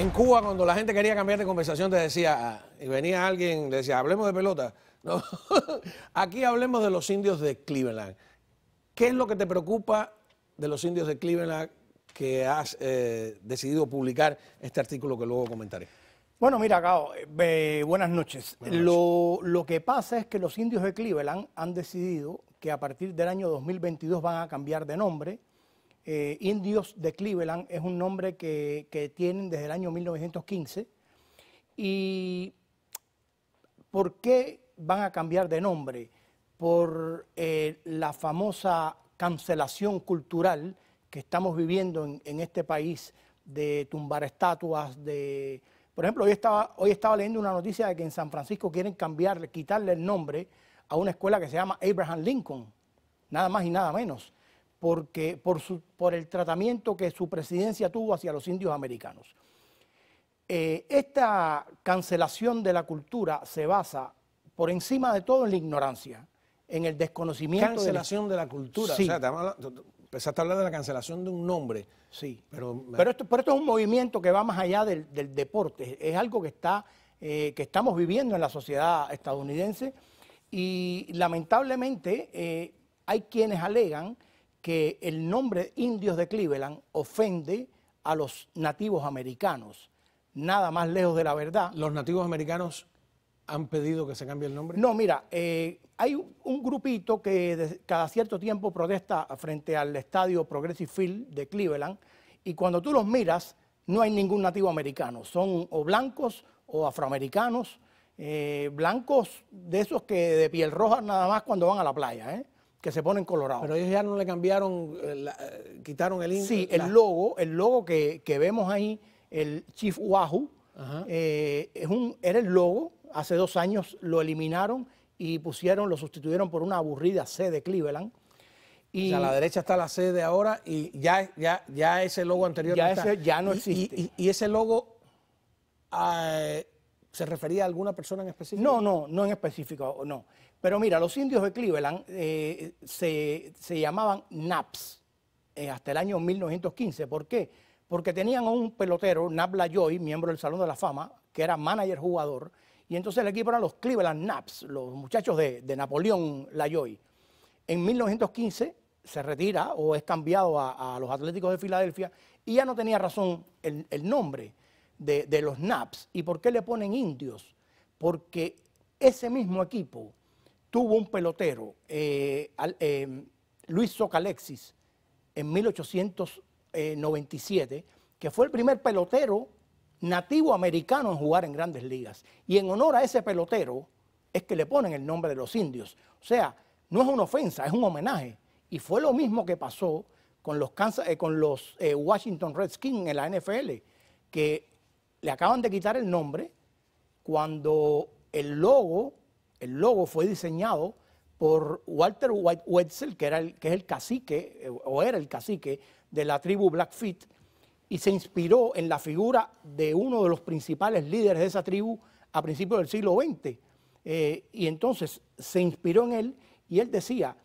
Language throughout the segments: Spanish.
En Cuba, cuando la gente quería cambiar de conversación, te decía, ah", y venía alguien, le decía, hablemos de pelota. No. Aquí hablemos de los indios de Cleveland. ¿Qué es lo que te preocupa de los indios de Cleveland que has eh, decidido publicar este artículo que luego comentaré? Bueno, mira, Gao, eh, buenas noches. Lo, lo que pasa es que los indios de Cleveland han decidido que a partir del año 2022 van a cambiar de nombre eh, indios de Cleveland es un nombre que, tienen desde el año 1915. ¿Y por qué van a cambiar de nombre? Por eh, la famosa cancelación cultural que estamos viviendo en, en, este país de tumbar estatuas, de... Por ejemplo, hoy estaba, hoy estaba leyendo una noticia de que en San Francisco quieren cambiarle, quitarle el nombre a una escuela que se llama Abraham Lincoln, nada más y nada menos porque, por, el tratamiento que su presidencia tuvo hacia los indios americanos. Eh, esta cancelación de la cultura se basa por encima de todo en la ignorancia, en el desconocimiento. Cancelación de la, de la cultura. Sí. O sea, te a hablar de la cancelación de un nombre. Sí. Pero, esto, esto es un movimiento que va más allá del, deporte. Es algo que, está, eh, que estamos viviendo en la sociedad estadounidense y lamentablemente eh, hay quienes alegan que el nombre indios de Cleveland ofende a los nativos americanos. Nada más lejos de la verdad. ¿Los nativos americanos han pedido que se cambie el nombre? No, mira, eh, hay un grupito que cada cierto tiempo protesta frente al estadio Progressive Field de Cleveland y cuando tú los miras no hay ningún nativo americano, son o blancos o afroamericanos, eh, blancos de esos que de piel roja nada más cuando van a la playa. ¿eh? que se ponen colorados. Pero ellos ya no le cambiaron, eh, eh, quitaron el... Sí, eh, el logo, el logo que, vemos ahí, el Chief Wahoo, es un, era el logo, hace dos años lo eliminaron y pusieron, lo sustituyeron por una aburrida C de Cleveland. Y a la derecha está la C de ahora y ya, ya, ya ese logo anterior ya no, ese, Ya no existe. Y, ese logo ah, ¿Se refería a alguna persona en específico? No, no, no en específico, no. Pero mira, los indios de Cleveland eh, se, llamaban Naps eh, hasta el año 1915. ¿Por qué? Porque tenían a un pelotero, Nap Lajoy, miembro del Salón de la Fama, que era manager jugador, y entonces el equipo eran los Cleveland Naps, los muchachos de, Napoleón Lajoy. En 1915 se retira o es cambiado a, los Atléticos de Filadelfia y ya no tenía razón el, el nombre de, los Naps. ¿Y por qué le ponen indios? Porque ese mismo equipo tuvo un pelotero, eh, eh, Luis Socalexis, en 1897, que fue el primer pelotero nativo americano en jugar en grandes ligas. Y en honor a ese pelotero es que le ponen el nombre de los indios. O sea, no es una ofensa, es un homenaje. Y fue lo mismo que pasó con los, eh, con los Washington Redskins en la NFL, que le acaban de quitar el nombre cuando el logo, el logo fue diseñado por Walter White Wetzel, que, era el, que es el cacique, eh, o era el cacique de la tribu Blackfeet, y se inspiró en la figura de uno de los principales líderes de esa tribu a principios del siglo XX. Eh, y entonces se inspiró en él y él decía,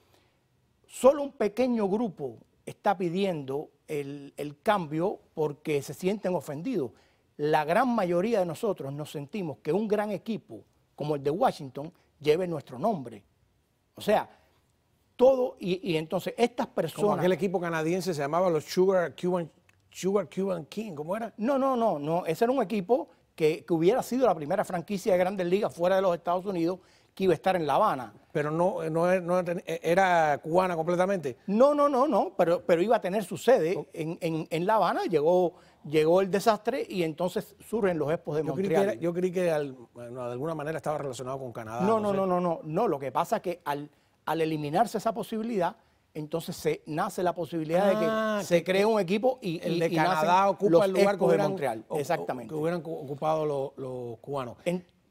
solo un pequeño grupo está pidiendo el cambio porque se sienten ofendidos la gran mayoría de nosotros nos sentimos que un gran equipo como el de Washington lleve nuestro nombre. O sea, todo, y, entonces estas personas... Como aquel equipo canadiense se llamaba los Sugar Cuban, Sugar Cuban King, ¿cómo era? No, no, no, no, ese era un equipo que, que hubiera sido la primera franquicia de grandes ligas fuera de los Estados Unidos que iba a estar en La Habana. Pero no, no, no e-, era cubana completamente. No, no, no, no, pero, iba a tener su sede en, La Habana. Llegó, el desastre y entonces surgen los expos de Montreal. yo creí que de alguna manera estaba relacionado con Canadá. No, no, no, no, no, no, Lo que pasa es que al, eliminarse esa posibilidad, entonces se nace la posibilidad de que ah, se cree un equipo y el de Canadá ocupa el lugar que hubieran, Exactamente. hubieran ocupado los, cubanos.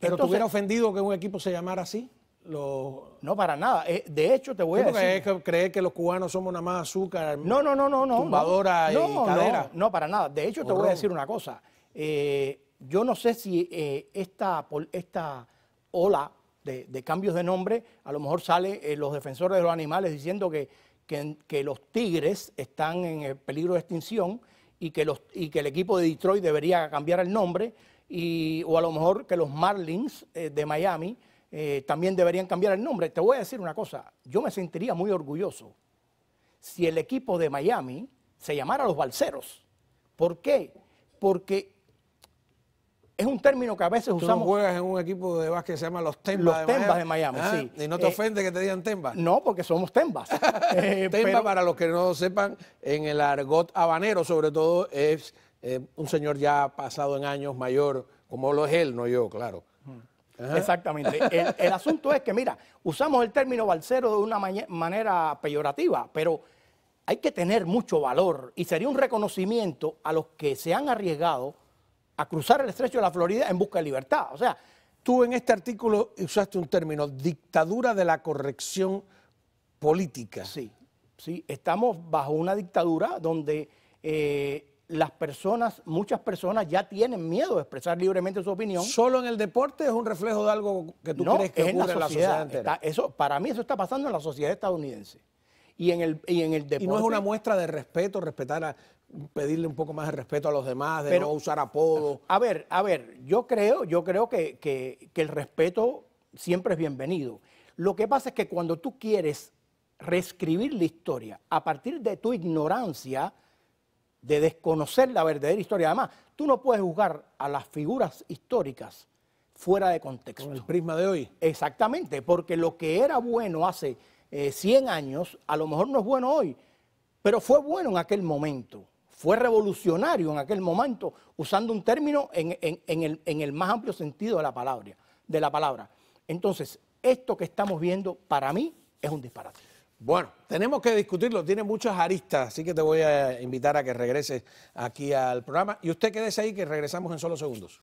¿Pero tú te hubiera ofendido que un equipo se llamara así? No, para nada. Eh, de hecho, te voy a decir. que que los cubanos somos nada más azúcar, no, no, no, no, no, no, y para nada. De hecho, te voy a decir una cosa. Eh, yo no sé si eh, esta, esta ola de, cambios de nombre, a lo mejor sale los defensores de los animales diciendo que, que, los tigres están en peligro de extinción y que, los, y que el equipo de Detroit debería cambiar el nombre y, o a lo mejor que los Marlins eh, de Miami eh, también deberían cambiar el nombre. Te voy a decir una cosa, yo me sentiría muy orgulloso si el equipo de Miami se llamara los Balseros. ¿Por qué? Porque es un término que a veces usamos. No juegas en un equipo de básquet que se llama los Tembas. Los de Tembas de Miami, ah, sí. ¿Y no te eh, ofende que te digan Tembas? No, porque somos Tembas. Temba, para los que no lo sepan, en el argot habanero, sobre todo, es eh, un señor ya pasado en años, mayor, como lo es él, no yo, claro. Exactamente. El, asunto es que, mira, usamos el término balcero de una manera peyorativa, pero hay que tener mucho valor y sería un reconocimiento a los que se han arriesgado a cruzar el estrecho de la Florida en busca de libertad. O sea, tú en este artículo usaste un término, dictadura de la corrección política. Sí, sí, estamos bajo una dictadura donde eh, las personas, muchas personas ya tienen miedo de expresar libremente su opinión. ¿Solo en el deporte es un reflejo de algo que tú crees que ocurre en la sociedad, entera? eso, para mí eso está pasando en la sociedad estadounidense. Y en el, en el deporte... no es una muestra de respeto, respetar a, pedirle un poco más de respeto a los demás, de Pero, no usar apodos. A ver, a ver, yo creo, yo creo que el respeto siempre es bienvenido. Lo que pasa es que cuando tú quieres reescribir la historia a partir de tu ignorancia, de desconocer la verdadera historia. Además, tú no puedes juzgar a las figuras históricas fuera de contexto. Con el prisma de hoy. Exactamente, porque lo que era bueno hace 100 eh, años, a lo mejor no es bueno hoy, pero fue bueno en aquel momento, fue revolucionario en aquel momento, usando un término en, el, más amplio sentido de la, palabra, de la palabra. Entonces, esto que estamos viendo para mí es un disparate. Bueno, tenemos que discutirlo, tiene muchas aristas, así que te voy a invitar a que regreses aquí al programa. Y usted quédese ahí que regresamos en solo segundos.